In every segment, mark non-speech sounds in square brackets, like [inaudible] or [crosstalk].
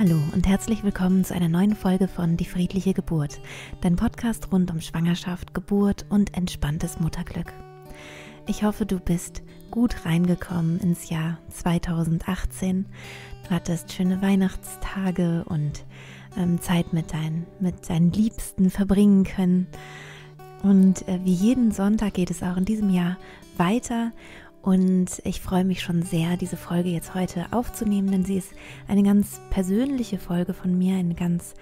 Hallo und herzlich willkommen zu einer neuen Folge von Die friedliche Geburt, dein Podcast rund um Schwangerschaft, Geburt und entspanntes Mutterglück. Ich hoffe, du bist gut reingekommen ins Jahr 2018, du hattest schöne Weihnachtstage und ähm, Zeit mit, dein, mit deinen Liebsten verbringen können. Und äh, wie jeden Sonntag geht es auch in diesem Jahr weiter und ich freue mich schon sehr, diese Folge jetzt heute aufzunehmen, denn sie ist eine ganz persönliche Folge von mir, eine ganz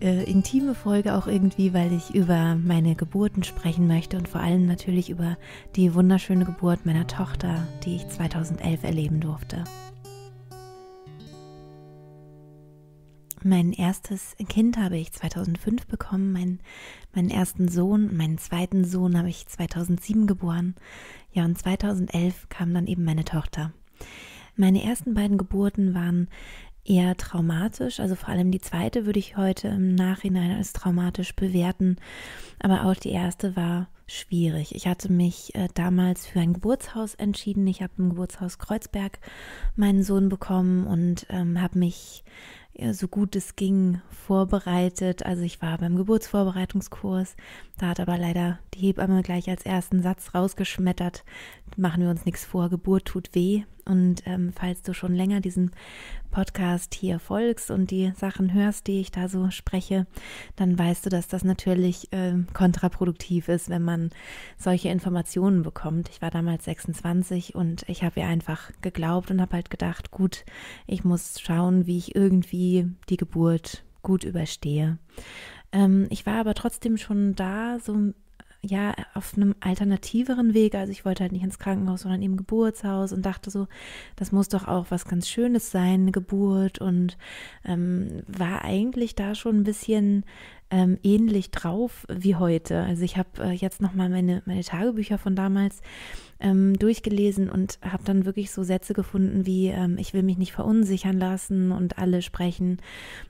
äh, intime Folge auch irgendwie, weil ich über meine Geburten sprechen möchte und vor allem natürlich über die wunderschöne Geburt meiner Tochter, die ich 2011 erleben durfte. Mein erstes Kind habe ich 2005 bekommen, mein, meinen ersten Sohn, meinen zweiten Sohn habe ich 2007 geboren. Ja, und 2011 kam dann eben meine Tochter. Meine ersten beiden Geburten waren eher traumatisch, also vor allem die zweite würde ich heute im Nachhinein als traumatisch bewerten, aber auch die erste war schwierig. Ich hatte mich äh, damals für ein Geburtshaus entschieden. Ich habe im Geburtshaus Kreuzberg meinen Sohn bekommen und ähm, habe mich so gut es ging vorbereitet. Also ich war beim Geburtsvorbereitungskurs, da hat aber leider die Hebamme gleich als ersten Satz rausgeschmettert, machen wir uns nichts vor, Geburt tut weh. Und ähm, falls du schon länger diesem Podcast hier folgst und die Sachen hörst, die ich da so spreche, dann weißt du, dass das natürlich äh, kontraproduktiv ist, wenn man solche Informationen bekommt. Ich war damals 26 und ich habe ihr einfach geglaubt und habe halt gedacht, gut, ich muss schauen, wie ich irgendwie die Geburt gut überstehe. Ähm, ich war aber trotzdem schon da, so ja auf einem alternativeren Weg. Also ich wollte halt nicht ins Krankenhaus, sondern im Geburtshaus und dachte so, das muss doch auch was ganz Schönes sein, Geburt und ähm, war eigentlich da schon ein bisschen ähm, ähnlich drauf wie heute. Also ich habe äh, jetzt nochmal meine, meine Tagebücher von damals ähm, durchgelesen und habe dann wirklich so Sätze gefunden wie, ähm, ich will mich nicht verunsichern lassen und alle sprechen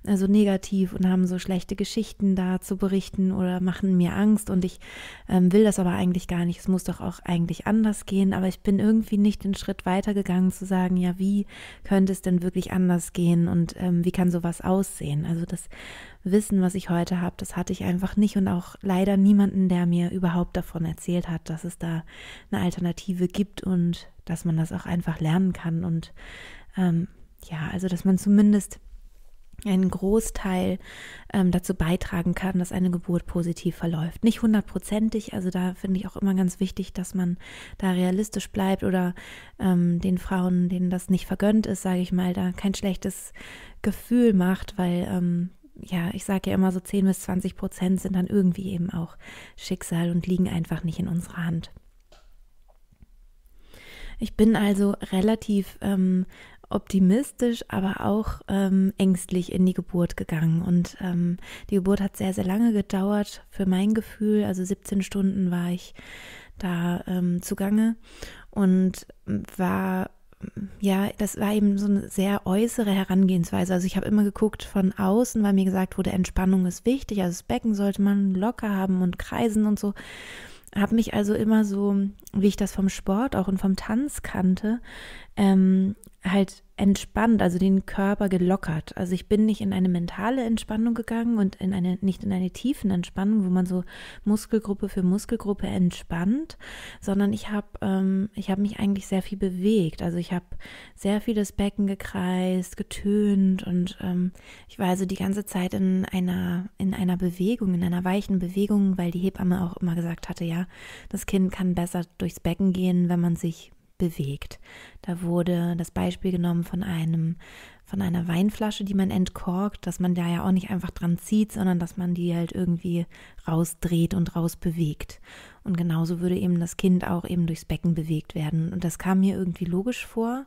äh, so also negativ und haben so schlechte Geschichten da zu berichten oder machen mir Angst und ich ähm, will das aber eigentlich gar nicht. Es muss doch auch eigentlich anders gehen, aber ich bin irgendwie nicht den Schritt weitergegangen zu sagen, ja, wie könnte es denn wirklich anders gehen und ähm, wie kann sowas aussehen? Also das Wissen, was ich heute habe, das hatte ich einfach nicht und auch leider niemanden, der mir überhaupt davon erzählt hat, dass es da eine Alternative gibt und dass man das auch einfach lernen kann. Und ähm, ja, also dass man zumindest einen Großteil ähm, dazu beitragen kann, dass eine Geburt positiv verläuft. Nicht hundertprozentig, also da finde ich auch immer ganz wichtig, dass man da realistisch bleibt oder ähm, den Frauen, denen das nicht vergönnt ist, sage ich mal, da kein schlechtes Gefühl macht, weil ähm, ja, ich sage ja immer so 10 bis 20 Prozent sind dann irgendwie eben auch Schicksal und liegen einfach nicht in unserer Hand. Ich bin also relativ ähm, optimistisch, aber auch ähm, ängstlich in die Geburt gegangen. Und ähm, die Geburt hat sehr, sehr lange gedauert für mein Gefühl. Also 17 Stunden war ich da ähm, zugange und ähm, war ja, das war eben so eine sehr äußere Herangehensweise. Also ich habe immer geguckt von außen, weil mir gesagt wurde, Entspannung ist wichtig, also das Becken sollte man locker haben und kreisen und so. Habe mich also immer so, wie ich das vom Sport auch und vom Tanz kannte, ähm, halt entspannt, also den Körper gelockert. Also ich bin nicht in eine mentale Entspannung gegangen und in eine nicht in eine tiefen Entspannung, wo man so Muskelgruppe für Muskelgruppe entspannt, sondern ich habe ähm, ich mich eigentlich sehr viel bewegt. Also ich habe sehr viel das Becken gekreist, getönt und ähm, ich war also die ganze Zeit in einer in einer Bewegung, in einer weichen Bewegung, weil die Hebamme auch immer gesagt hatte, ja, das Kind kann besser durchs Becken gehen, wenn man sich bewegt. Da wurde das Beispiel genommen von einem von einer Weinflasche, die man entkorkt, dass man da ja auch nicht einfach dran zieht, sondern dass man die halt irgendwie rausdreht und rausbewegt. Und genauso würde eben das Kind auch eben durchs Becken bewegt werden. Und das kam mir irgendwie logisch vor.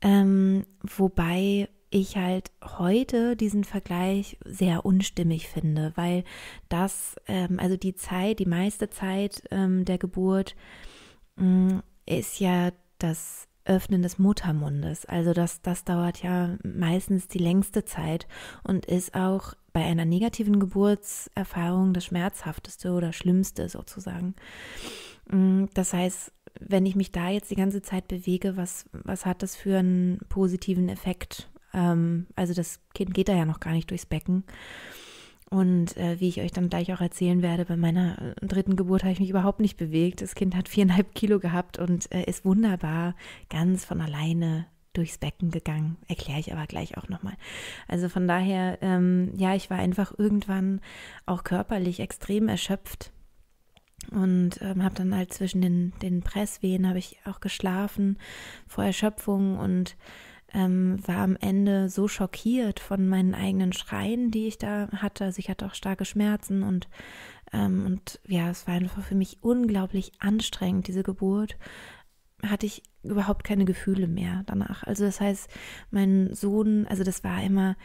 Ähm, wobei ich halt heute diesen Vergleich sehr unstimmig finde, weil das, ähm, also die Zeit, die meiste Zeit ähm, der Geburt, mm, ist ja das Öffnen des Muttermundes. Also das, das dauert ja meistens die längste Zeit und ist auch bei einer negativen Geburtserfahrung das Schmerzhafteste oder Schlimmste sozusagen. Mm, das heißt, wenn ich mich da jetzt die ganze Zeit bewege, was, was hat das für einen positiven Effekt? Ähm, also das Kind geht da ja noch gar nicht durchs Becken. Und äh, wie ich euch dann gleich auch erzählen werde, bei meiner äh, dritten Geburt habe ich mich überhaupt nicht bewegt. Das Kind hat viereinhalb Kilo gehabt und äh, ist wunderbar ganz von alleine durchs Becken gegangen. Erkläre ich aber gleich auch nochmal. Also von daher, ähm, ja, ich war einfach irgendwann auch körperlich extrem erschöpft und ähm, habe dann halt zwischen den, den Presswehen habe ich auch geschlafen vor Erschöpfung und ähm, war am Ende so schockiert von meinen eigenen Schreien, die ich da hatte. Also ich hatte auch starke Schmerzen und ähm, und ja, es war einfach für mich unglaublich anstrengend diese Geburt. Hatte ich überhaupt keine Gefühle mehr danach. Also das heißt, mein Sohn, also das war immer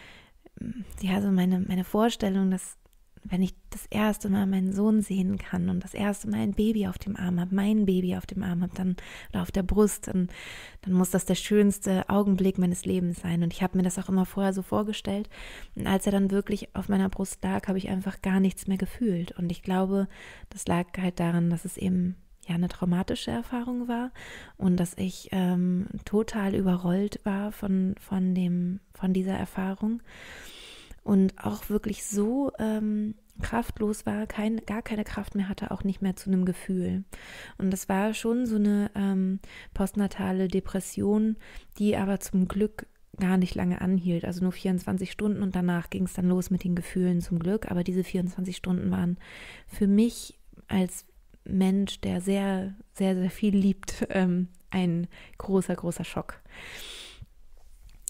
ja, so meine, meine Vorstellung, dass wenn ich das erste Mal meinen Sohn sehen kann und das erste Mal ein Baby auf dem Arm habe, mein Baby auf dem Arm habe, dann oder auf der Brust, dann, dann muss das der schönste Augenblick meines Lebens sein. Und ich habe mir das auch immer vorher so vorgestellt. Und als er dann wirklich auf meiner Brust lag, habe ich einfach gar nichts mehr gefühlt. Und ich glaube, das lag halt daran, dass es eben ja eine traumatische Erfahrung war und dass ich ähm, total überrollt war von, von dem, von dieser Erfahrung und auch wirklich so ähm, kraftlos war, kein, gar keine Kraft mehr hatte, auch nicht mehr zu einem Gefühl. Und das war schon so eine ähm, postnatale Depression, die aber zum Glück gar nicht lange anhielt, also nur 24 Stunden und danach ging es dann los mit den Gefühlen zum Glück. Aber diese 24 Stunden waren für mich als Mensch, der sehr, sehr, sehr viel liebt, [laughs] ähm, ein großer, großer Schock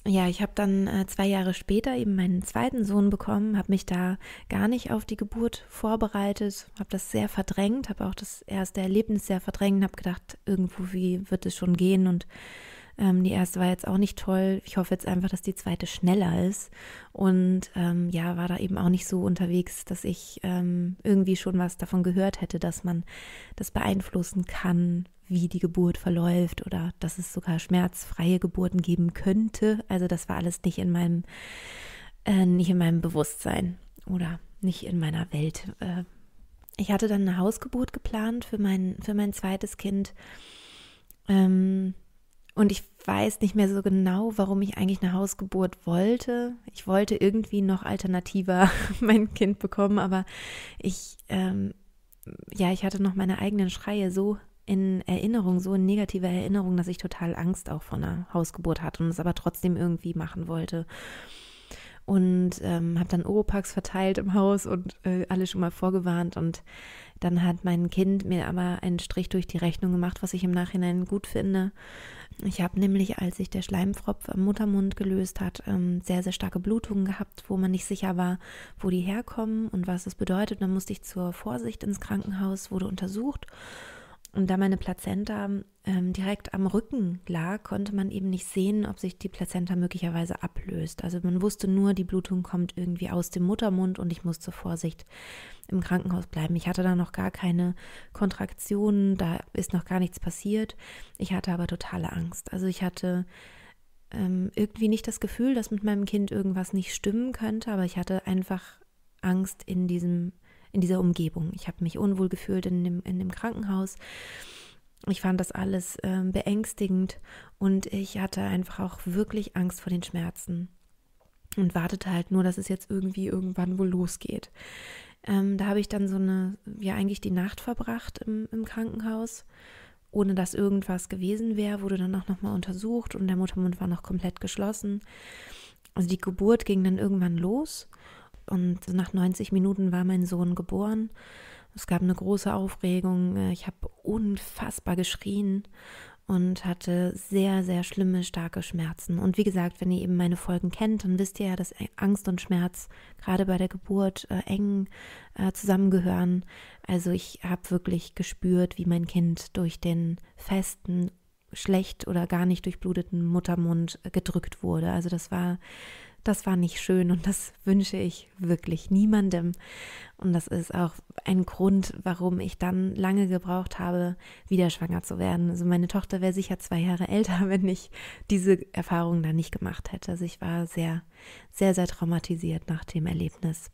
ja, ich habe dann äh, zwei Jahre später eben meinen zweiten Sohn bekommen, habe mich da gar nicht auf die Geburt vorbereitet, habe das sehr verdrängt, habe auch das erste Erlebnis sehr verdrängt, habe gedacht, irgendwo wie wird es schon gehen und ähm, die erste war jetzt auch nicht toll. Ich hoffe jetzt einfach, dass die zweite schneller ist. Und ähm, ja, war da eben auch nicht so unterwegs, dass ich ähm, irgendwie schon was davon gehört hätte, dass man das beeinflussen kann, wie die Geburt verläuft oder dass es sogar schmerzfreie Geburten geben könnte. Also das war alles nicht in meinem, äh, nicht in meinem Bewusstsein oder nicht in meiner Welt. Äh, ich hatte dann eine Hausgeburt geplant für mein, für mein zweites Kind. Ähm, und ich weiß nicht mehr so genau, warum ich eigentlich eine Hausgeburt wollte. Ich wollte irgendwie noch alternativer [laughs] mein Kind bekommen, aber ich, ähm, ja, ich hatte noch meine eigenen Schreie so in Erinnerung, so in negativer Erinnerung, dass ich total Angst auch vor einer Hausgeburt hatte und es aber trotzdem irgendwie machen wollte. Und ähm, habe dann Oropax verteilt im Haus und äh, alle schon mal vorgewarnt. Und dann hat mein Kind mir aber einen Strich durch die Rechnung gemacht, was ich im Nachhinein gut finde. Ich habe nämlich, als sich der Schleimfropf am Muttermund gelöst hat, ähm, sehr, sehr starke Blutungen gehabt, wo man nicht sicher war, wo die herkommen und was das bedeutet. Dann musste ich zur Vorsicht ins Krankenhaus, wurde untersucht und da meine Plazenta ähm, direkt am Rücken lag, konnte man eben nicht sehen, ob sich die Plazenta möglicherweise ablöst. Also man wusste nur, die Blutung kommt irgendwie aus dem Muttermund und ich muss zur Vorsicht im Krankenhaus bleiben. Ich hatte da noch gar keine Kontraktionen, da ist noch gar nichts passiert. Ich hatte aber totale Angst. Also ich hatte ähm, irgendwie nicht das Gefühl, dass mit meinem Kind irgendwas nicht stimmen könnte, aber ich hatte einfach Angst in diesem in dieser Umgebung. Ich habe mich unwohl gefühlt in dem, in dem Krankenhaus. Ich fand das alles äh, beängstigend und ich hatte einfach auch wirklich Angst vor den Schmerzen und wartete halt nur, dass es jetzt irgendwie irgendwann wohl losgeht. Ähm, da habe ich dann so eine, ja eigentlich die Nacht verbracht im, im Krankenhaus, ohne dass irgendwas gewesen wäre, wurde dann auch nochmal untersucht und der Muttermund war noch komplett geschlossen. Also die Geburt ging dann irgendwann los und nach 90 Minuten war mein Sohn geboren. Es gab eine große Aufregung. Äh, ich habe unfassbar geschrien und hatte sehr, sehr schlimme, starke Schmerzen. Und wie gesagt, wenn ihr eben meine Folgen kennt, dann wisst ihr ja, dass Angst und Schmerz gerade bei der Geburt äh, eng äh, zusammengehören. Also ich habe wirklich gespürt, wie mein Kind durch den festen, schlecht oder gar nicht durchbluteten Muttermund äh, gedrückt wurde. Also das war das war nicht schön und das wünsche ich wirklich niemandem. Und das ist auch ein Grund, warum ich dann lange gebraucht habe, wieder schwanger zu werden. Also meine Tochter wäre sicher zwei Jahre älter, [laughs] wenn ich diese Erfahrung dann nicht gemacht hätte. Also ich war sehr, sehr, sehr traumatisiert nach dem Erlebnis.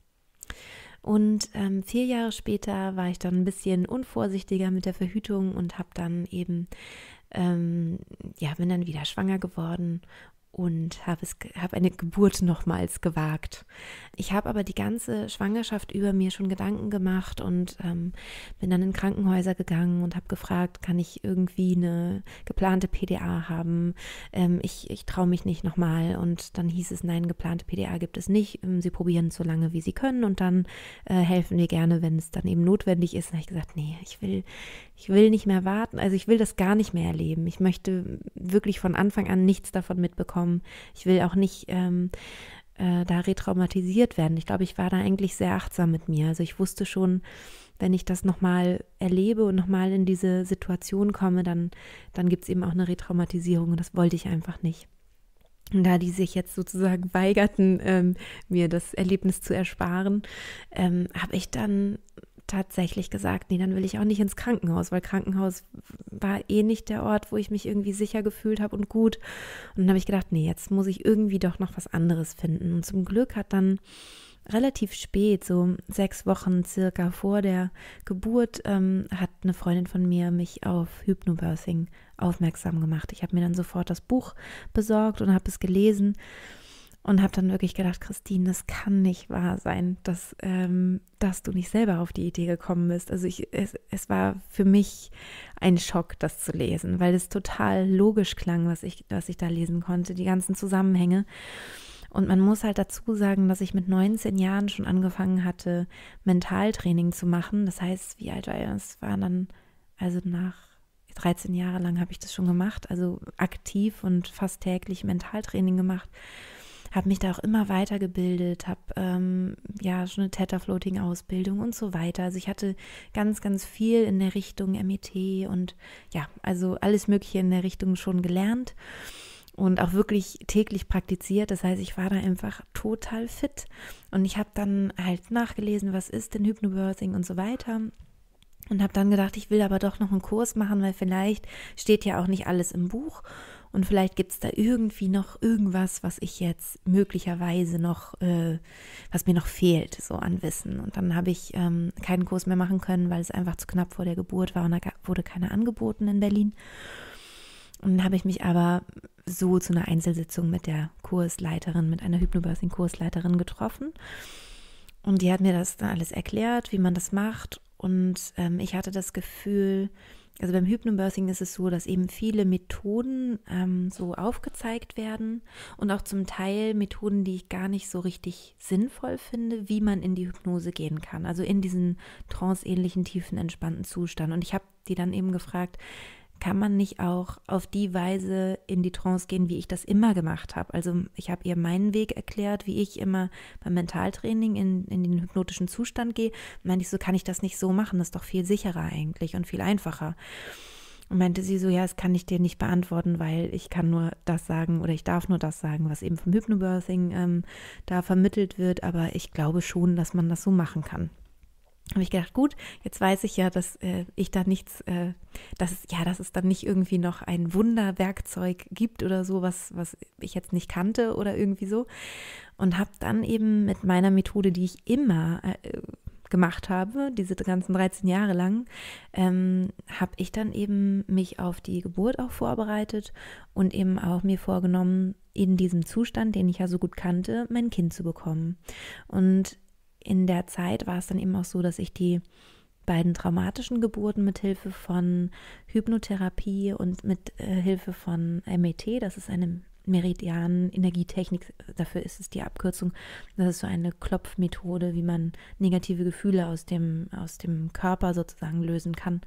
Und ähm, vier Jahre später war ich dann ein bisschen unvorsichtiger mit der Verhütung und habe dann eben, ähm, ja, bin dann wieder schwanger geworden und habe hab eine Geburt nochmals gewagt. Ich habe aber die ganze Schwangerschaft über mir schon Gedanken gemacht und ähm, bin dann in Krankenhäuser gegangen und habe gefragt, kann ich irgendwie eine geplante PDA haben? Ähm, ich ich traue mich nicht nochmal. Und dann hieß es, nein, geplante PDA gibt es nicht. Ähm, sie probieren so lange, wie sie können und dann äh, helfen wir gerne, wenn es dann eben notwendig ist. Und habe ich gesagt, nee, ich will, ich will nicht mehr warten. Also ich will das gar nicht mehr erleben. Ich möchte wirklich von Anfang an nichts davon mitbekommen bekommen. Ich will auch nicht ähm, äh, da retraumatisiert werden. Ich glaube, ich war da eigentlich sehr achtsam mit mir. Also ich wusste schon, wenn ich das nochmal erlebe und nochmal in diese Situation komme, dann, dann gibt es eben auch eine Retraumatisierung und das wollte ich einfach nicht. Und da die sich jetzt sozusagen [laughs] weigerten, ähm, mir das Erlebnis zu ersparen, ähm, habe ich dann tatsächlich gesagt, nee, dann will ich auch nicht ins Krankenhaus, weil Krankenhaus war eh nicht der Ort, wo ich mich irgendwie sicher gefühlt habe und gut. Und dann habe ich gedacht, nee, jetzt muss ich irgendwie doch noch was anderes finden. Und zum Glück hat dann relativ spät, so sechs Wochen circa vor der Geburt, ähm, hat eine Freundin von mir mich auf Hypnobirthing aufmerksam gemacht. Ich habe mir dann sofort das Buch besorgt und habe es gelesen und habe dann wirklich gedacht, Christine, das kann nicht wahr sein, dass, ähm, dass du nicht selber auf die Idee gekommen bist. Also ich, es, es war für mich ein Schock, das zu lesen, weil es total logisch klang, was ich, was ich da lesen konnte, die ganzen Zusammenhänge. Und man muss halt dazu sagen, dass ich mit 19 Jahren schon angefangen hatte, Mentaltraining zu machen. Das heißt, wie alt war ich? Es waren dann, also nach 13 Jahre lang habe ich das schon gemacht, also aktiv und fast täglich Mentaltraining gemacht habe mich da auch immer weitergebildet, habe ähm, ja schon eine Theta-Floating-Ausbildung und so weiter. Also ich hatte ganz, ganz viel in der Richtung MET und ja, also alles Mögliche in der Richtung schon gelernt und auch wirklich täglich praktiziert. Das heißt, ich war da einfach total fit und ich habe dann halt nachgelesen, was ist denn Hypnobirthing und so weiter. Und habe dann gedacht, ich will aber doch noch einen Kurs machen, weil vielleicht steht ja auch nicht alles im Buch. Und vielleicht gibt es da irgendwie noch irgendwas, was ich jetzt möglicherweise noch, äh, was mir noch fehlt, so an Wissen. Und dann habe ich ähm, keinen Kurs mehr machen können, weil es einfach zu knapp vor der Geburt war und da wurde keiner angeboten in Berlin. Und dann habe ich mich aber so zu einer Einzelsitzung mit der Kursleiterin, mit einer Hypnobirthing-Kursleiterin getroffen. Und die hat mir das dann alles erklärt, wie man das macht. Und ähm, ich hatte das Gefühl, also beim Hypnobirthing ist es so, dass eben viele Methoden ähm, so aufgezeigt werden und auch zum Teil Methoden, die ich gar nicht so richtig sinnvoll finde, wie man in die Hypnose gehen kann. Also in diesen tranceähnlichen, tiefen, entspannten Zustand. Und ich habe die dann eben gefragt, kann man nicht auch auf die Weise in die Trance gehen, wie ich das immer gemacht habe? Also ich habe ihr meinen Weg erklärt, wie ich immer beim Mentaltraining in, in den hypnotischen Zustand gehe. Meinte ich so, kann ich das nicht so machen? Das ist doch viel sicherer eigentlich und viel einfacher. Und meinte sie so, ja, das kann ich dir nicht beantworten, weil ich kann nur das sagen oder ich darf nur das sagen, was eben vom Hypnobirthing ähm, da vermittelt wird. Aber ich glaube schon, dass man das so machen kann habe ich gedacht, gut, jetzt weiß ich ja, dass äh, ich da nichts, äh, dass, es, ja, dass es dann nicht irgendwie noch ein Wunderwerkzeug gibt oder so, was, was ich jetzt nicht kannte oder irgendwie so. Und habe dann eben mit meiner Methode, die ich immer äh, gemacht habe, diese ganzen 13 Jahre lang, ähm, habe ich dann eben mich auf die Geburt auch vorbereitet und eben auch mir vorgenommen, in diesem Zustand, den ich ja so gut kannte, mein Kind zu bekommen. Und in der Zeit war es dann eben auch so, dass ich die beiden traumatischen Geburten mit Hilfe von Hypnotherapie und mit äh, Hilfe von MET, das ist eine Meridian-Energietechnik, dafür ist es die Abkürzung. Das ist so eine Klopfmethode, wie man negative Gefühle aus dem, aus dem Körper sozusagen lösen kann.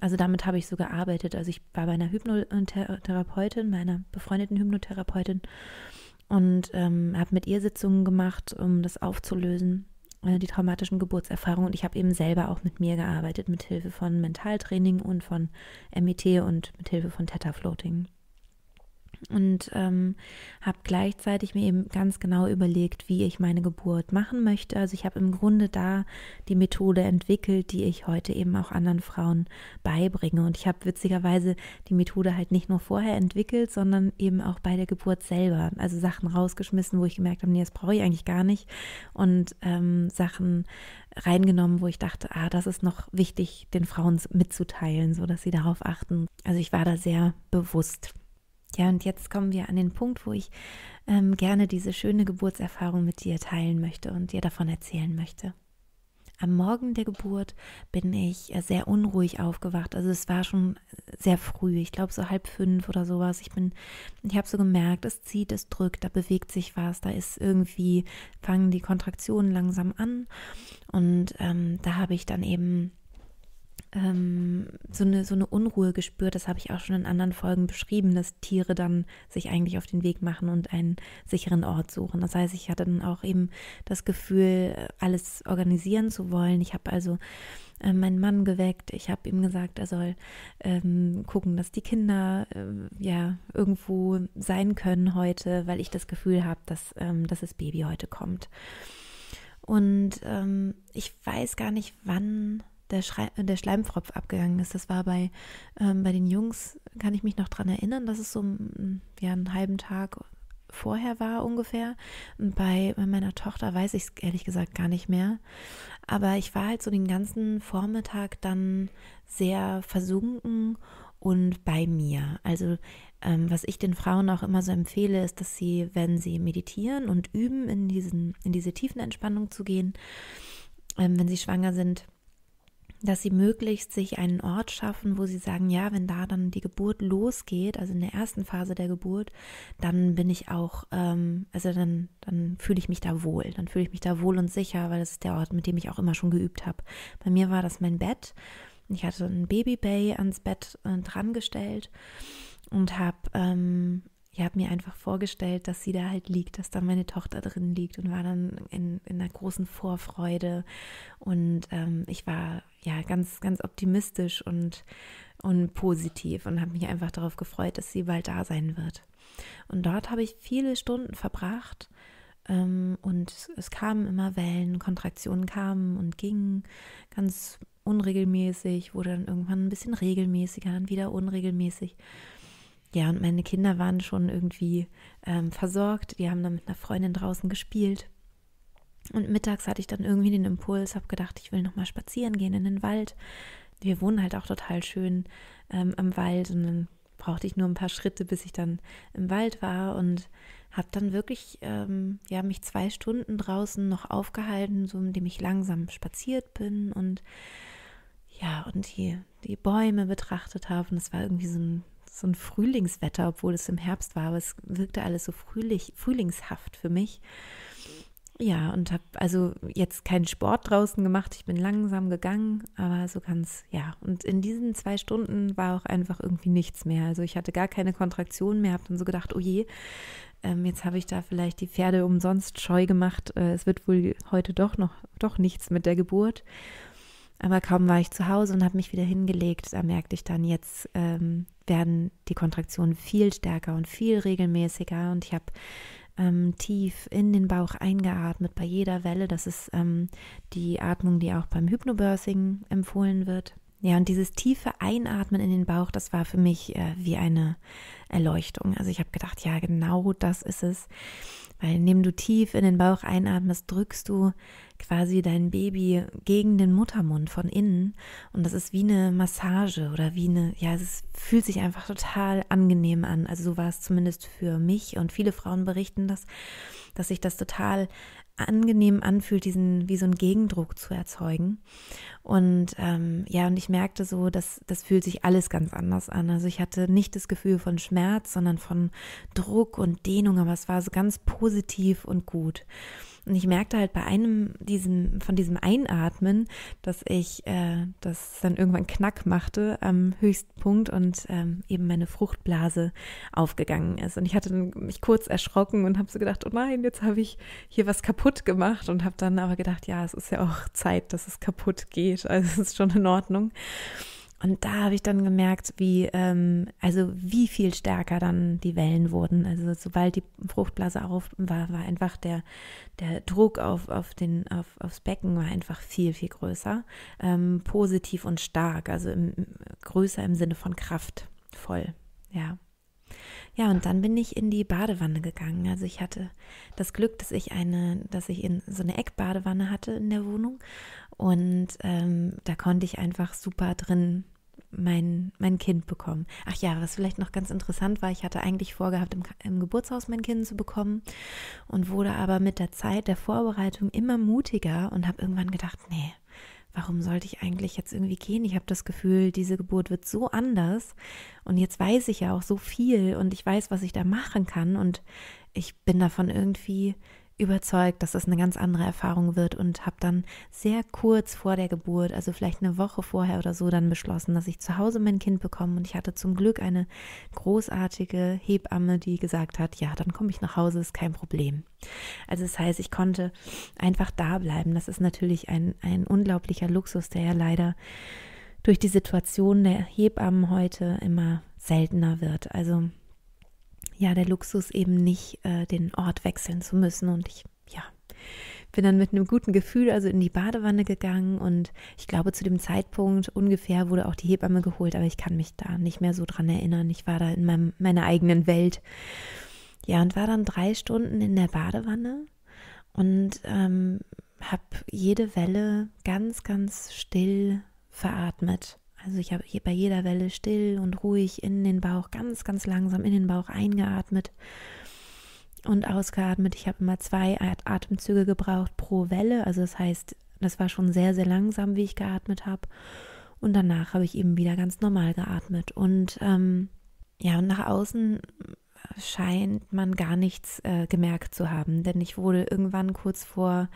Also damit habe ich so gearbeitet. Also ich war bei einer Hypnotherapeutin, meiner befreundeten Hypnotherapeutin und ähm, habe mit ihr Sitzungen gemacht, um das aufzulösen, äh, die traumatischen Geburtserfahrungen. Und ich habe eben selber auch mit mir gearbeitet, mit Hilfe von Mentaltraining und von MET und mit Hilfe von Theta Floating und ähm, habe gleichzeitig mir eben ganz genau überlegt, wie ich meine Geburt machen möchte. Also ich habe im Grunde da die Methode entwickelt, die ich heute eben auch anderen Frauen beibringe. Und ich habe witzigerweise die Methode halt nicht nur vorher entwickelt, sondern eben auch bei der Geburt selber. Also Sachen rausgeschmissen, wo ich gemerkt habe, nee, das brauche ich eigentlich gar nicht. Und ähm, Sachen reingenommen, wo ich dachte, ah, das ist noch wichtig, den Frauen mitzuteilen, so dass sie darauf achten. Also ich war da sehr bewusst. Ja, und jetzt kommen wir an den Punkt, wo ich ähm, gerne diese schöne Geburtserfahrung mit dir teilen möchte und dir davon erzählen möchte. Am Morgen der Geburt bin ich äh, sehr unruhig aufgewacht. Also es war schon sehr früh, ich glaube so halb fünf oder sowas. Ich bin, ich habe so gemerkt, es zieht, es drückt, da bewegt sich was, da ist irgendwie, fangen die Kontraktionen langsam an. Und ähm, da habe ich dann eben ähm, so, eine, so eine Unruhe gespürt. Das habe ich auch schon in anderen Folgen beschrieben, dass Tiere dann sich eigentlich auf den Weg machen und einen sicheren Ort suchen. Das heißt, ich hatte dann auch eben das Gefühl, alles organisieren zu wollen. Ich habe also äh, meinen Mann geweckt. Ich habe ihm gesagt, er soll ähm, gucken, dass die Kinder äh, ja irgendwo sein können heute, weil ich das Gefühl habe, dass, ähm, dass das Baby heute kommt. Und ähm, ich weiß gar nicht, wann der, Schrei äh, der Schleimfropf abgegangen ist. Das war bei, ähm, bei den Jungs, kann ich mich noch daran erinnern, dass es so ja, einen halben Tag vorher war ungefähr. Und bei, bei meiner Tochter weiß ich es ehrlich gesagt gar nicht mehr. Aber ich war halt so den ganzen Vormittag dann sehr versunken und bei mir. Also ähm, was ich den Frauen auch immer so empfehle, ist, dass sie, wenn sie meditieren und üben, in, diesen, in diese tiefen Entspannung zu gehen, ähm, wenn sie schwanger sind, dass sie möglichst sich einen Ort schaffen, wo sie sagen, ja, wenn da dann die Geburt losgeht, also in der ersten Phase der Geburt, dann bin ich auch, ähm, also dann, dann fühle ich mich da wohl, dann fühle ich mich da wohl und sicher, weil das ist der Ort, mit dem ich auch immer schon geübt habe. Bei mir war das mein Bett. Ich hatte ein Babybay ans Bett äh, dran gestellt und habe ähm, ich habe mir einfach vorgestellt, dass sie da halt liegt, dass da meine Tochter drin liegt und war dann in, in einer großen Vorfreude. Und ähm, ich war ja ganz, ganz optimistisch und, und positiv und habe mich einfach darauf gefreut, dass sie bald da sein wird. Und dort habe ich viele Stunden verbracht ähm, und es kamen immer Wellen, Kontraktionen kamen und gingen ganz unregelmäßig, wurde dann irgendwann ein bisschen regelmäßiger und wieder unregelmäßig. Ja, und meine Kinder waren schon irgendwie ähm, versorgt. Die haben dann mit einer Freundin draußen gespielt. Und mittags hatte ich dann irgendwie den Impuls, habe gedacht, ich will nochmal spazieren gehen in den Wald. Wir wohnen halt auch total schön ähm, im Wald und dann brauchte ich nur ein paar Schritte, bis ich dann im Wald war und habe dann wirklich ähm, ja mich zwei Stunden draußen noch aufgehalten, so indem ich langsam spaziert bin und ja und die die Bäume betrachtet habe und es war irgendwie so ein so ein Frühlingswetter, obwohl es im Herbst war, aber es wirkte alles so frühlich, frühlingshaft für mich. Ja, und habe also jetzt keinen Sport draußen gemacht. Ich bin langsam gegangen, aber so ganz, ja. Und in diesen zwei Stunden war auch einfach irgendwie nichts mehr. Also ich hatte gar keine Kontraktion mehr, habe dann so gedacht, oh je, ähm, jetzt habe ich da vielleicht die Pferde umsonst scheu gemacht. Äh, es wird wohl heute doch noch, doch nichts mit der Geburt. Aber kaum war ich zu Hause und habe mich wieder hingelegt, da merkte ich dann, jetzt ähm, werden die Kontraktionen viel stärker und viel regelmäßiger. Und ich habe ähm, tief in den Bauch eingeatmet bei jeder Welle. Das ist ähm, die Atmung, die auch beim Hypnobirthing empfohlen wird. Ja, und dieses tiefe Einatmen in den Bauch, das war für mich äh, wie eine Erleuchtung. Also ich habe gedacht, ja, genau das ist es. Weil indem du tief in den Bauch einatmest, drückst du quasi dein Baby gegen den Muttermund von innen und das ist wie eine Massage oder wie eine, ja, es fühlt sich einfach total angenehm an. Also so war es zumindest für mich und viele Frauen berichten das, dass sich das total angenehm anfühlt, diesen wie so einen Gegendruck zu erzeugen. Und ähm, ja, und ich merkte so, dass das fühlt sich alles ganz anders an. Also ich hatte nicht das Gefühl von Schmerz, sondern von Druck und Dehnung, aber es war so ganz positiv und gut. Und ich merkte halt bei einem diesem, von diesem Einatmen, dass ich äh, das dann irgendwann Knack machte am höchsten Punkt und ähm, eben meine Fruchtblase aufgegangen ist. Und ich hatte mich kurz erschrocken und habe so gedacht, oh nein, jetzt habe ich hier was kaputt gemacht und habe dann aber gedacht, ja, es ist ja auch Zeit, dass es kaputt geht. Also es ist schon in Ordnung. Und da habe ich dann gemerkt, wie, ähm, also wie viel stärker dann die Wellen wurden. Also sobald die Fruchtblase auf war, war einfach der, der Druck auf, auf den, auf, aufs Becken war einfach viel, viel größer. Ähm, positiv und stark, also im, größer im Sinne von kraftvoll. Ja. Ja, und dann bin ich in die Badewanne gegangen. Also ich hatte das Glück, dass ich eine, dass ich in so eine Eckbadewanne hatte in der Wohnung. Und ähm, da konnte ich einfach super drin mein, mein Kind bekommen. Ach ja, was vielleicht noch ganz interessant war, ich hatte eigentlich vorgehabt, im, im Geburtshaus mein Kind zu bekommen und wurde aber mit der Zeit der Vorbereitung immer mutiger und habe irgendwann gedacht, nee, warum sollte ich eigentlich jetzt irgendwie gehen? Ich habe das Gefühl, diese Geburt wird so anders und jetzt weiß ich ja auch so viel und ich weiß, was ich da machen kann und ich bin davon irgendwie überzeugt, dass das eine ganz andere Erfahrung wird und habe dann sehr kurz vor der Geburt, also vielleicht eine Woche vorher oder so, dann beschlossen, dass ich zu Hause mein Kind bekomme. Und ich hatte zum Glück eine großartige Hebamme, die gesagt hat, ja, dann komme ich nach Hause, ist kein Problem. Also das heißt, ich konnte einfach da bleiben. Das ist natürlich ein, ein unglaublicher Luxus, der ja leider durch die Situation der Hebammen heute immer seltener wird. Also ja der Luxus eben nicht äh, den Ort wechseln zu müssen und ich ja bin dann mit einem guten Gefühl also in die Badewanne gegangen und ich glaube zu dem Zeitpunkt ungefähr wurde auch die Hebamme geholt, aber ich kann mich da nicht mehr so dran erinnern. Ich war da in meinem, meiner eigenen Welt. Ja, und war dann drei Stunden in der Badewanne und ähm, habe jede Welle ganz, ganz still veratmet. Also ich habe bei jeder Welle still und ruhig in den Bauch, ganz, ganz langsam in den Bauch eingeatmet und ausgeatmet. Ich habe immer zwei Atemzüge gebraucht pro Welle. Also das heißt, das war schon sehr, sehr langsam, wie ich geatmet habe. Und danach habe ich eben wieder ganz normal geatmet. Und ähm, ja, und nach außen scheint man gar nichts äh, gemerkt zu haben, denn ich wurde irgendwann kurz vor,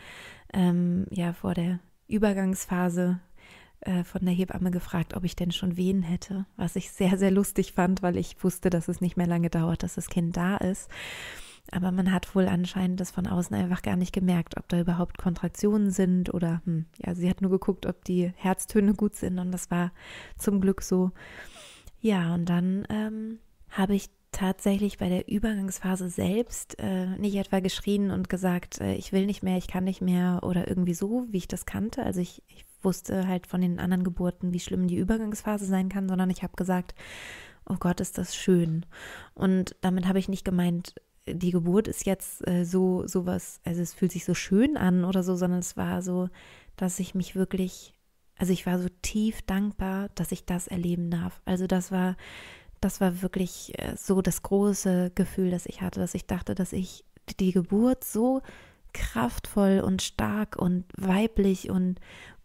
ähm, ja, vor der Übergangsphase äh, von der Hebamme gefragt, ob ich denn schon Wehen hätte, was ich sehr, sehr lustig fand, weil ich wusste, dass es nicht mehr lange dauert, dass das Kind da ist. Aber man hat wohl anscheinend das von außen einfach gar nicht gemerkt, ob da überhaupt Kontraktionen sind oder hm, ja, sie hat nur geguckt, ob die Herztöne gut sind und das war zum Glück so. Ja, und dann ähm, habe ich tatsächlich bei der Übergangsphase selbst äh, nicht etwa geschrien und gesagt, äh, ich will nicht mehr, ich kann nicht mehr oder irgendwie so, wie ich das kannte. Also ich, ich wusste halt von den anderen Geburten, wie schlimm die Übergangsphase sein kann, sondern ich habe gesagt, oh Gott, ist das schön. Und damit habe ich nicht gemeint, die Geburt ist jetzt äh, so sowas, also es fühlt sich so schön an oder so, sondern es war so, dass ich mich wirklich, also ich war so tief dankbar, dass ich das erleben darf. Also das war das war wirklich äh, so das große Gefühl, das ich hatte, dass ich dachte, dass ich die Geburt so kraftvoll und stark und weiblich und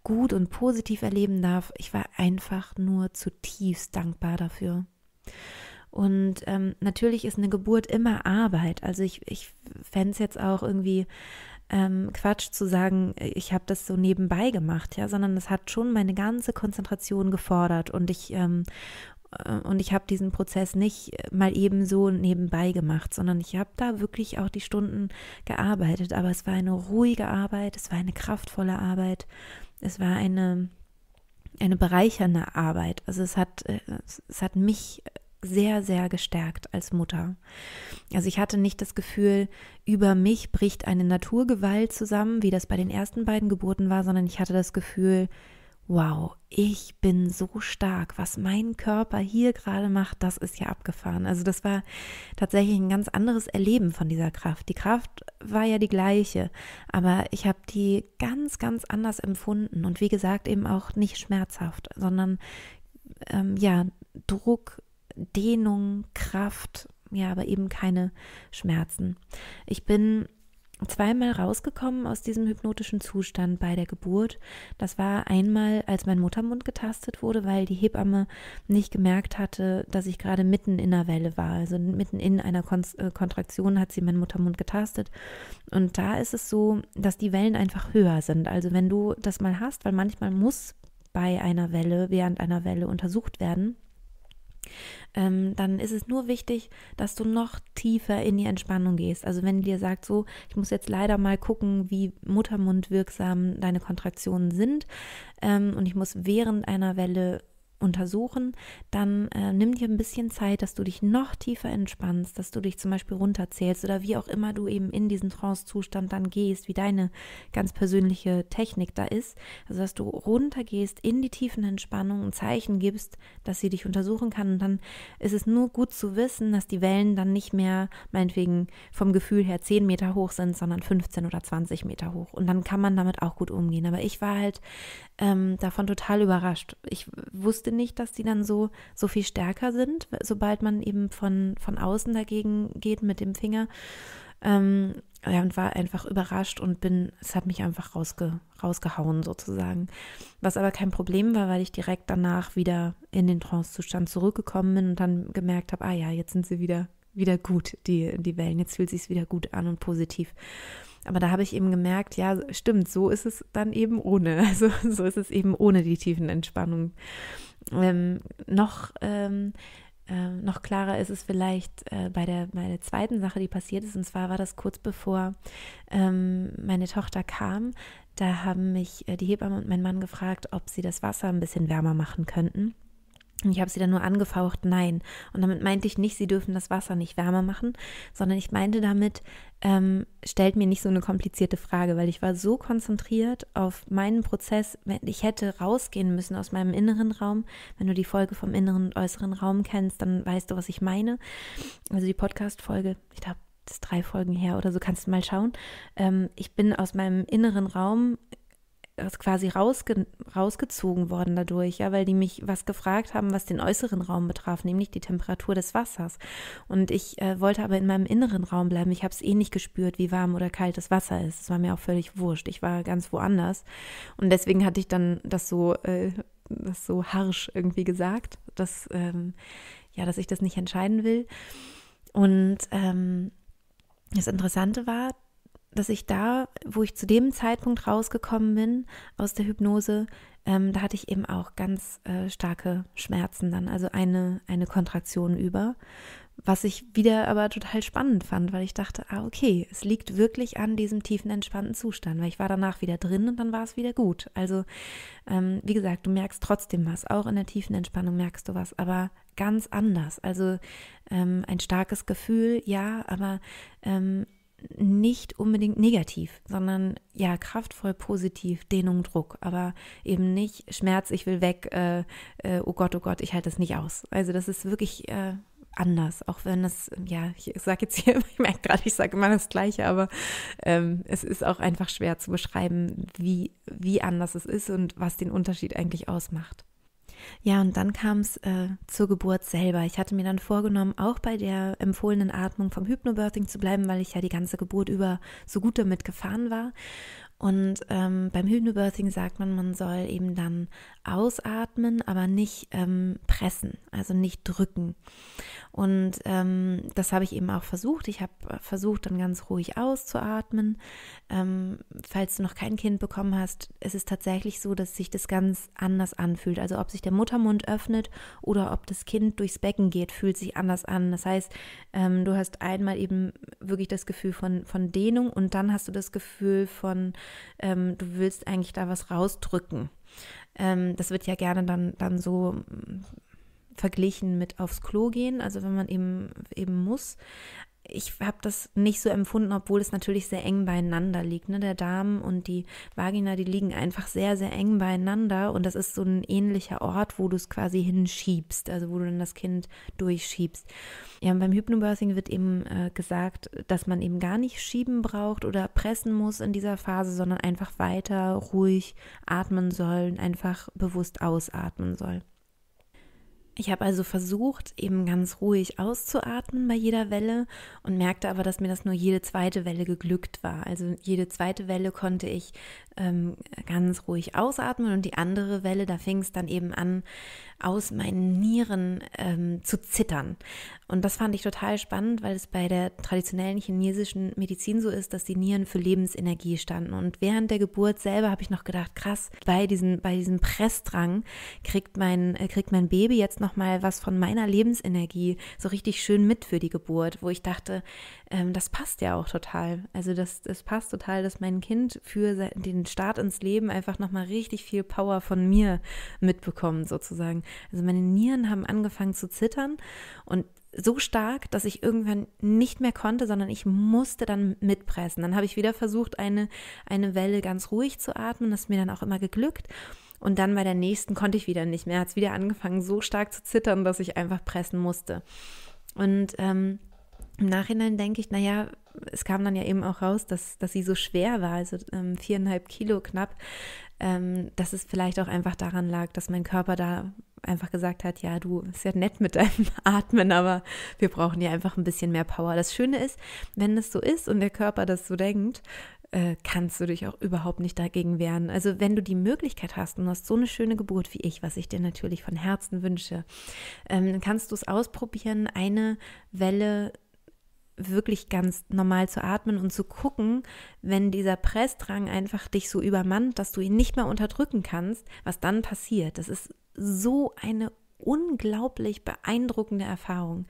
gut und positiv erleben darf. Ich war einfach nur zutiefst dankbar dafür. Und ähm, natürlich ist eine Geburt immer Arbeit. Also ich, ich fände es jetzt auch irgendwie ähm, Quatsch zu sagen, ich habe das so nebenbei gemacht, ja, sondern es hat schon meine ganze Konzentration gefordert und ich ähm, äh, und ich habe diesen Prozess nicht mal eben so nebenbei gemacht, sondern ich habe da wirklich auch die Stunden gearbeitet. Aber es war eine ruhige Arbeit, es war eine kraftvolle Arbeit es war eine, eine bereichernde Arbeit. Also es hat, äh, es hat mich sehr, sehr gestärkt als Mutter. Also ich hatte nicht das Gefühl, über mich bricht eine Naturgewalt zusammen, wie das bei den ersten beiden Geburten war, sondern ich hatte das Gefühl, wow, ich bin so stark, was mein Körper hier gerade macht, das ist ja abgefahren. Also das war tatsächlich ein ganz anderes Erleben von dieser Kraft. Die Kraft war ja die gleiche, aber ich habe die ganz, ganz anders empfunden und wie gesagt eben auch nicht schmerzhaft, sondern ähm, ja, Druck, Dehnung, Kraft, ja, aber eben keine Schmerzen. Ich bin zweimal rausgekommen aus diesem hypnotischen Zustand bei der Geburt. Das war einmal, als mein Muttermund getastet wurde, weil die Hebamme nicht gemerkt hatte, dass ich gerade mitten in einer Welle war. Also mitten in einer Kon äh, Kontraktion hat sie meinen Muttermund getastet. Und da ist es so, dass die Wellen einfach höher sind. Also wenn du das mal hast, weil manchmal muss bei einer Welle, während einer Welle untersucht werden, ähm, dann ist es nur wichtig, dass du noch tiefer in die Entspannung gehst. Also wenn dir sagt, so, ich muss jetzt leider mal gucken, wie muttermundwirksam deine Kontraktionen sind ähm, und ich muss während einer Welle untersuchen, dann äh, nimm dir ein bisschen Zeit, dass du dich noch tiefer entspannst, dass du dich zum Beispiel runterzählst oder wie auch immer du eben in diesen Trance-Zustand dann gehst, wie deine ganz persönliche Technik da ist. Also, dass du runtergehst in die tiefen Entspannungen, Zeichen gibst, dass sie dich untersuchen kann und dann ist es nur gut zu wissen, dass die Wellen dann nicht mehr meinetwegen vom Gefühl her 10 Meter hoch sind, sondern 15 oder 20 Meter hoch und dann kann man damit auch gut umgehen. Aber ich war halt ähm, davon total überrascht. Ich wusste nicht, dass die dann so, so viel stärker sind, sobald man eben von, von außen dagegen geht mit dem Finger. Ähm, ja, und war einfach überrascht und bin, es hat mich einfach rausge, rausgehauen sozusagen. Was aber kein Problem war, weil ich direkt danach wieder in den Trancezustand zurückgekommen bin und dann gemerkt habe, ah ja, jetzt sind sie wieder, wieder gut, die, die Wellen, jetzt fühlt sich wieder gut an und positiv. Aber da habe ich eben gemerkt, ja, stimmt, so ist es dann eben ohne. [laughs] Also so ist es eben ohne die tiefen Entspannungen. Ähm, noch, ähm, äh, noch klarer ist es vielleicht äh, bei, der, bei der zweiten Sache, die passiert ist. Und zwar war das kurz bevor ähm, meine Tochter kam. Da haben mich äh, die Hebamme und mein Mann gefragt, ob sie das Wasser ein bisschen wärmer machen könnten. Ich habe sie dann nur angefaucht, nein. Und damit meinte ich nicht, sie dürfen das Wasser nicht wärmer machen, sondern ich meinte damit, ähm, stellt mir nicht so eine komplizierte Frage, weil ich war so konzentriert auf meinen Prozess. Ich hätte rausgehen müssen aus meinem inneren Raum. Wenn du die Folge vom inneren und äußeren Raum kennst, dann weißt du, was ich meine. Also die Podcast-Folge, ich glaube, das ist drei Folgen her oder so, kannst du mal schauen. Ähm, ich bin aus meinem inneren Raum quasi rausge rausgezogen worden dadurch, ja, weil die mich was gefragt haben, was den äußeren Raum betraf, nämlich die Temperatur des Wassers. Und ich äh, wollte aber in meinem inneren Raum bleiben. Ich habe es eh nicht gespürt, wie warm oder kalt das Wasser ist. Es war mir auch völlig wurscht. Ich war ganz woanders. Und deswegen hatte ich dann das so, äh, das so harsch irgendwie gesagt, dass, ähm, ja, dass ich das nicht entscheiden will. Und ähm, das Interessante war, dass ich da, wo ich zu dem Zeitpunkt rausgekommen bin aus der Hypnose, ähm, da hatte ich eben auch ganz äh, starke Schmerzen dann, also eine, eine Kontraktion über, was ich wieder aber total spannend fand, weil ich dachte, ah, okay, es liegt wirklich an diesem tiefen, entspannten Zustand, weil ich war danach wieder drin und dann war es wieder gut. Also, ähm, wie gesagt, du merkst trotzdem was, auch in der tiefen Entspannung merkst du was, aber ganz anders. Also ähm, ein starkes Gefühl, ja, aber ähm, nicht unbedingt negativ, sondern ja kraftvoll positiv, Dehnung, Druck, aber eben nicht Schmerz, ich will weg, äh, äh, oh Gott, oh Gott, ich halte das nicht aus. Also das ist wirklich äh, anders, auch wenn das, ja, ich sage jetzt hier, [laughs] ich merke gerade, ich sage immer das Gleiche, aber ähm, es ist auch einfach schwer zu beschreiben, wie, wie anders es ist und was den Unterschied eigentlich ausmacht. Ja, und dann kam es äh, zur Geburt selber. Ich hatte mir dann vorgenommen, auch bei der empfohlenen Atmung vom Hypnobirthing zu bleiben, weil ich ja die ganze Geburt über so gut damit gefahren war. Und ähm, beim Hypnobirthing sagt man, man soll eben dann ausatmen, aber nicht ähm, pressen, also nicht drücken. Und ähm, das habe ich eben auch versucht. Ich habe versucht, dann ganz ruhig auszuatmen. Ähm, falls du noch kein Kind bekommen hast, ist es tatsächlich so, dass sich das ganz anders anfühlt. Also ob sich der Muttermund öffnet oder ob das Kind durchs Becken geht, fühlt sich anders an. Das heißt, ähm, du hast einmal eben wirklich das Gefühl von, von Dehnung und dann hast du das Gefühl von ähm, du willst eigentlich da was rausdrücken. Ähm, das wird ja gerne dann, dann so mm, verglichen mit aufs Klo gehen, also wenn man eben, eben muss ich habe das nicht so empfunden, obwohl es natürlich sehr eng beieinander liegt. Ne? Der Darm und die Vagina, die liegen einfach sehr, sehr eng beieinander. Und das ist so ein ähnlicher Ort, wo du es quasi hinschiebst, also wo du dann das Kind durchschiebst. Ja, und beim Hypnobirthing wird eben äh, gesagt, dass man eben gar nicht schieben braucht oder pressen muss in dieser Phase, sondern einfach weiter ruhig atmen soll einfach bewusst ausatmen soll. Ich habe also versucht, eben ganz ruhig auszuatmen bei jeder Welle und merkte aber, dass mir das nur jede zweite Welle geglückt war. Also jede zweite Welle konnte ich ähm, ganz ruhig ausatmen und die andere Welle, da fing es dann eben an, aus meinen Nieren ähm, zu zittern. Und das fand ich total spannend, weil es bei der traditionellen chinesischen Medizin so ist, dass die Nieren für Lebensenergie standen. Und während der Geburt selber habe ich noch gedacht, krass, bei, diesen, bei diesem Pressdrang kriegt mein, äh, kriegt mein Baby jetzt noch nochmal was von meiner Lebensenergie so richtig schön mit für die Geburt, wo ich dachte, ähm, das passt ja auch total. Also das, das passt total, dass mein Kind für den Start ins Leben einfach nochmal richtig viel Power von mir mitbekommt sozusagen. Also meine Nieren haben angefangen zu zittern und so stark, dass ich irgendwann nicht mehr konnte, sondern ich musste dann mitpressen. Dann habe ich wieder versucht, eine, eine Welle ganz ruhig zu atmen. Das ist mir dann auch immer geglückt. Und dann bei der nächsten konnte ich wieder nicht mehr. Hat es wieder angefangen, so stark zu zittern, dass ich einfach pressen musste. Und ähm, im Nachhinein denke ich, naja, es kam dann ja eben auch raus, dass, dass sie so schwer war, also ähm, viereinhalb Kilo knapp, ähm, dass es vielleicht auch einfach daran lag, dass mein Körper da einfach gesagt hat, ja, du ist ja nett mit deinem [laughs] Atmen, aber wir brauchen ja einfach ein bisschen mehr Power. Das Schöne ist, wenn das so ist und der Körper das so denkt, äh, kannst du dich auch überhaupt nicht dagegen wehren. Also wenn du die Möglichkeit hast und hast so eine schöne Geburt wie ich, was ich dir natürlich von Herzen wünsche, ähm, dann kannst du es ausprobieren, eine Welle wirklich ganz normal zu atmen und zu gucken, wenn dieser Pressdrang einfach dich so übermannt, dass du ihn nicht mehr unterdrücken kannst, was dann passiert. Das ist so eine unglaublich beeindruckende Erfahrung,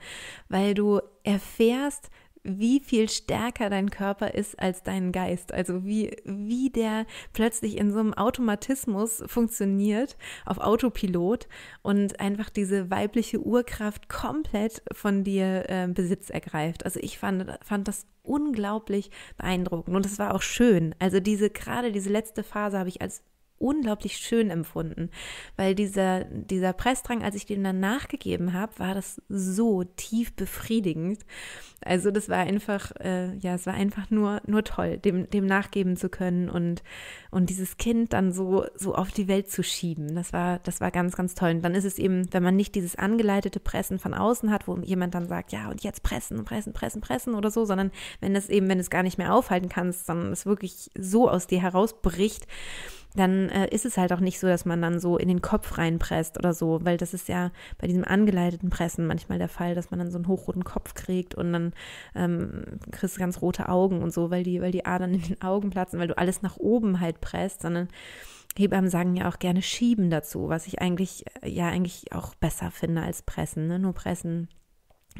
weil du erfährst, wie viel stärker dein Körper ist als dein Geist. Also wie, wie der plötzlich in so einem Automatismus funktioniert auf Autopilot und einfach diese weibliche Urkraft komplett von dir äh, Besitz ergreift. Also ich fand, fand das unglaublich beeindruckend und es war auch schön. Also diese, gerade diese letzte Phase habe ich als unglaublich schön empfunden, weil dieser, dieser Pressdrang, als ich dem dann nachgegeben habe, war das so tief befriedigend. Also das war einfach, äh, ja, es war einfach nur, nur toll, dem, dem nachgeben zu können und, und dieses Kind dann so, so auf die Welt zu schieben. Das war, das war ganz, ganz toll. Und dann ist es eben, wenn man nicht dieses angeleitete Pressen von außen hat, wo jemand dann sagt, ja, und jetzt pressen, pressen, pressen, pressen oder so, sondern wenn das eben, wenn du es gar nicht mehr aufhalten kannst, sondern es wirklich so aus dir herausbricht, dann äh, ist es halt auch nicht so, dass man dann so in den Kopf reinpresst oder so, weil das ist ja bei diesem angeleiteten Pressen manchmal der Fall, dass man dann so einen hochroten Kopf kriegt und dann ähm, kriegst du ganz rote Augen und so, weil die, weil die Adern in den Augen platzen, weil du alles nach oben halt presst, sondern Hebammen sagen ja auch gerne schieben dazu, was ich eigentlich äh, ja eigentlich auch besser finde als pressen. Ne? Nur pressen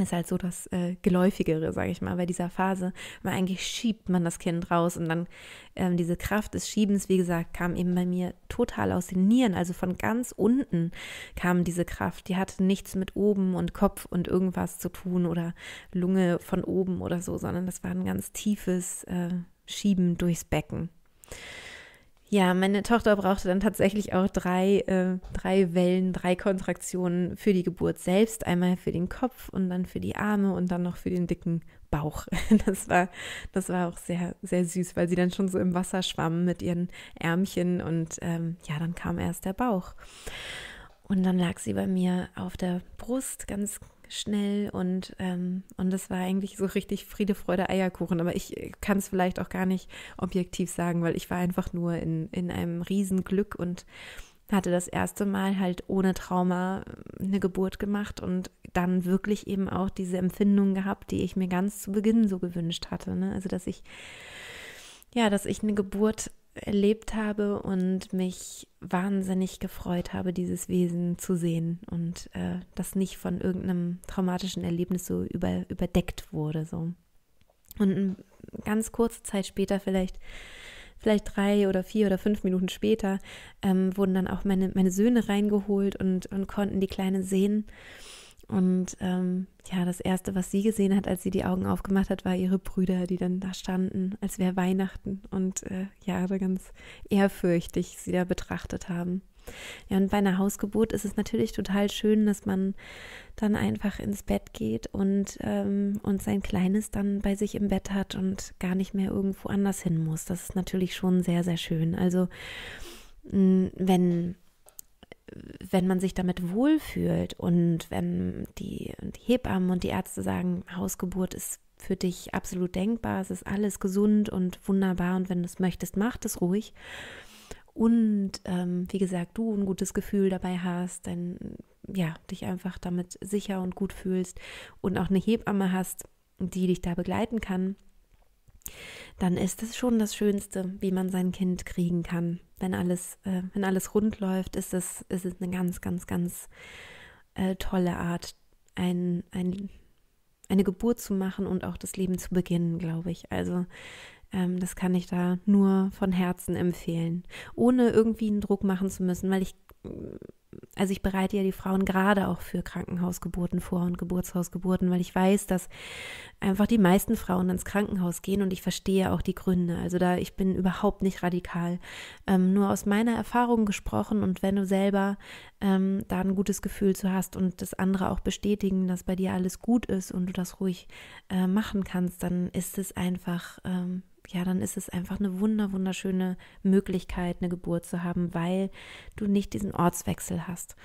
ist halt so das äh, Geläufigere, sage ich mal, bei dieser Phase. Weil eigentlich schiebt man das Kind raus und dann ähm, diese Kraft des Schiebens, wie gesagt, kam eben bei mir total aus den Nieren. Also von ganz unten kam diese Kraft. Die hatte nichts mit oben und Kopf und irgendwas zu tun oder Lunge von oben oder so, sondern das war ein ganz tiefes äh, Schieben durchs Becken. Ja, meine Tochter brauchte dann tatsächlich auch drei, äh, drei Wellen, drei Kontraktionen für die Geburt selbst. Einmal für den Kopf und dann für die Arme und dann noch für den dicken Bauch. [laughs] Das war, das war auch sehr, sehr süß, weil sie dann schon so im Wasser schwamm mit ihren Ärmchen und ähm, ja, dann kam erst der Bauch. Und dann lag sie bei mir auf der Brust, ganz schnell und ähm, und das war eigentlich so richtig Friede, Freude, Eierkuchen. Aber ich äh, kann es vielleicht auch gar nicht objektiv sagen, weil ich war einfach nur in, in einem Riesenglück und hatte das erste Mal halt ohne Trauma äh, eine Geburt gemacht und dann wirklich eben auch diese Empfindung gehabt, die ich mir ganz zu Beginn so gewünscht hatte. Ne? Also dass ich ja, dass ich eine Geburt erlebt habe und mich wahnsinnig gefreut habe, dieses Wesen zu sehen und äh, das nicht von irgendeinem traumatischen Erlebnis so über, überdeckt wurde. So. Und ähm, ganz kurze Zeit später, vielleicht, vielleicht drei oder vier oder fünf Minuten später, ähm, wurden dann auch meine, meine Söhne reingeholt und, und konnten die Kleine sehen. Und ähm, ja, das Erste, was sie gesehen hat, als sie die Augen aufgemacht hat, war ihre Brüder, die dann da standen, als wäre Weihnachten und äh, ja, ganz ehrfürchtig sie da betrachtet haben. Ja, und bei einer Hausgeburt ist es natürlich total schön, dass man dann einfach ins Bett geht und, ähm, und sein Kleines dann bei sich im Bett hat und gar nicht mehr irgendwo anders hin muss. Das ist natürlich schon sehr, sehr schön. Also, mh, wenn wenn man sich damit wohlfühlt und wenn die, die Hebammen und die Ärzte sagen, Hausgeburt ist für dich absolut denkbar, es ist alles gesund und wunderbar und wenn du es möchtest, mach das ruhig. Und ähm, wie gesagt, du ein gutes Gefühl dabei hast, dein, ja, dich einfach damit sicher und gut fühlst und auch eine Hebamme hast, die dich da begleiten kann, dann ist es schon das Schönste, wie man sein Kind kriegen kann. Wenn alles, äh, wenn alles rund läuft, ist es, ist es eine ganz, ganz, ganz äh, tolle Art, ein, ein, eine Geburt zu machen und auch das Leben zu beginnen, glaube ich. Also ähm, das kann ich da nur von Herzen empfehlen, ohne irgendwie einen Druck machen zu müssen, weil ich also ich bereite ja die Frauen gerade auch für Krankenhausgeburten vor und Geburtshausgeburten, weil ich weiß, dass einfach die meisten Frauen ins Krankenhaus gehen und ich verstehe auch die Gründe. Also da ich bin überhaupt nicht radikal, ähm, nur aus meiner Erfahrung gesprochen und wenn du selber ähm, da ein gutes Gefühl zu hast und das andere auch bestätigen, dass bei dir alles gut ist und du das ruhig äh, machen kannst, dann ist es einfach ähm, ja, dann ist es einfach eine wunder, wunderschöne Möglichkeit, eine Geburt zu haben, weil du nicht diesen Ortswechsel hast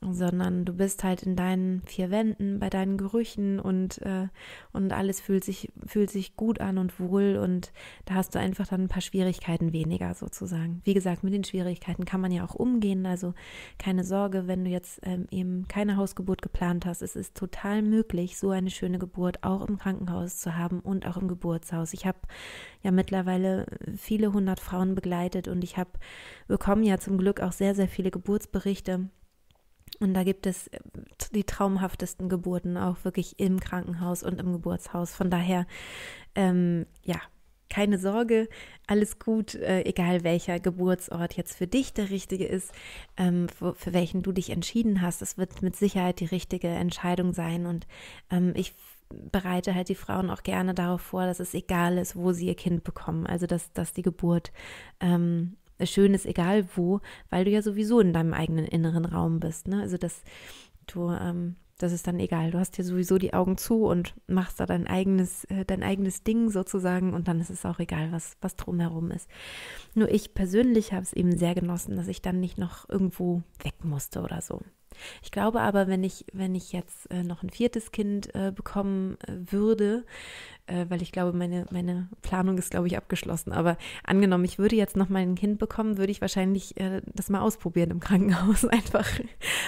sondern du bist halt in deinen vier Wänden, bei deinen Gerüchen und, äh, und alles fühlt sich, fühlt sich gut an und wohl und da hast du einfach dann ein paar Schwierigkeiten weniger sozusagen. Wie gesagt, mit den Schwierigkeiten kann man ja auch umgehen, also keine Sorge, wenn du jetzt ähm, eben keine Hausgeburt geplant hast, es ist total möglich, so eine schöne Geburt auch im Krankenhaus zu haben und auch im Geburtshaus. Ich habe ja mittlerweile viele hundert Frauen begleitet und ich habe bekommen ja zum Glück auch sehr, sehr viele Geburtsberichte und da gibt es äh, die traumhaftesten Geburten auch wirklich im Krankenhaus und im Geburtshaus. Von daher, ähm, ja, keine Sorge, alles gut, äh, egal welcher Geburtsort jetzt für dich der richtige ist, ähm, für, für, welchen du dich entschieden hast. Es wird mit Sicherheit die richtige Entscheidung sein. Und ähm, ich bereite halt die Frauen auch gerne darauf vor, dass es egal ist, wo sie ihr Kind bekommen. Also dass, dass die Geburt ähm, Schönes, egal wo, weil du ja sowieso in deinem eigenen inneren Raum bist. Ne? Also das, du, ähm, das ist dann egal. Du hast dir sowieso die Augen zu und machst da dein eigenes, äh, dein eigenes Ding sozusagen und dann ist es auch egal, was, was drumherum ist. Nur ich persönlich habe es eben sehr genossen, dass ich dann nicht noch irgendwo weg musste oder so. Ich glaube aber, wenn ich, wenn ich jetzt äh, noch ein viertes Kind äh, bekommen äh, würde, äh, weil ich glaube, meine, meine Planung ist, glaube ich, abgeschlossen. Aber angenommen, ich würde jetzt noch mal ein Kind bekommen, würde ich wahrscheinlich äh, das mal ausprobieren im Krankenhaus. [laughs] Einfach,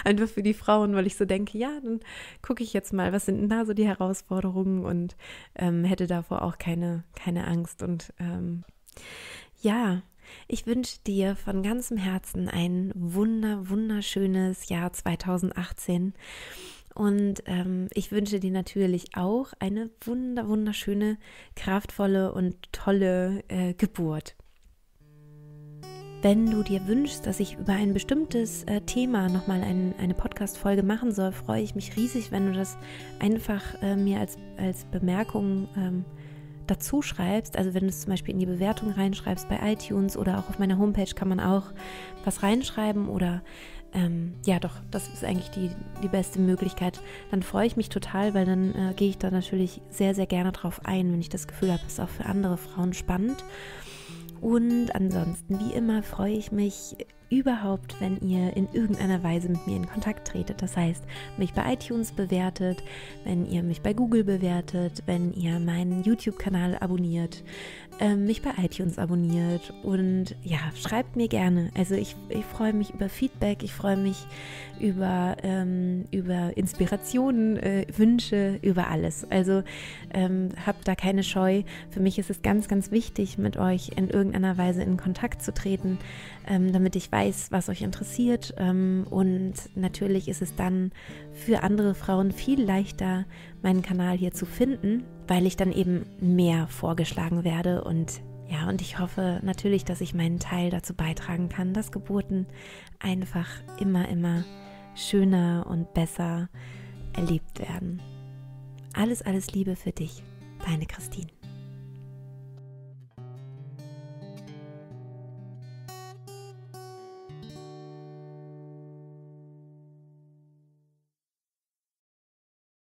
einfach für die Frauen, weil ich so denke, ja, dann gucke ich jetzt mal, was sind denn da so die Herausforderungen und ähm, hätte davor auch keine, keine Angst. Und ähm, ja, ich wünsche dir von ganzem Herzen ein wunder, wunderschönes Jahr 2018. Und ähm, ich wünsche dir natürlich auch eine wunder, wunderschöne, kraftvolle und tolle äh, Geburt. Wenn du dir wünschst, dass ich über ein bestimmtes äh, Thema nochmal ein, eine Podcast-Folge machen soll, freue ich mich riesig, wenn du das einfach äh, mir als, als Bemerkung ähm, dazu schreibst, also wenn du es zum Beispiel in die Bewertung reinschreibst bei iTunes oder auch auf meiner Homepage kann man auch was reinschreiben oder ähm, ja doch, das ist eigentlich die, die beste Möglichkeit. Dann freue ich mich total, weil dann äh, gehe ich da natürlich sehr, sehr gerne drauf ein, wenn ich das Gefühl habe, es ist auch für andere Frauen spannend. Und ansonsten, wie immer, freue ich mich überhaupt, wenn ihr in irgendeiner Weise mit mir in Kontakt tretet. Das heißt, mich bei iTunes bewertet, wenn ihr mich bei Google bewertet, wenn ihr meinen YouTube-Kanal abonniert, äh, mich bei iTunes abonniert und ja, schreibt mir gerne. Also ich, ich freue mich über Feedback, ich freue mich über, ähm, über Inspirationen, äh, Wünsche, über alles. Also ähm, habt da keine Scheu. Für mich ist es ganz, ganz wichtig, mit euch in irgendeiner Weise in Kontakt zu treten, ähm, damit ich weiß, weiß, was euch interessiert. Ähm, und natürlich ist es dann für andere Frauen viel leichter, meinen Kanal hier zu finden, weil ich dann eben mehr vorgeschlagen werde. Und ja, und ich hoffe natürlich, dass ich meinen Teil dazu beitragen kann, dass Geburten einfach immer, immer schöner und besser erlebt werden. Alles, alles Liebe für dich, deine Christine.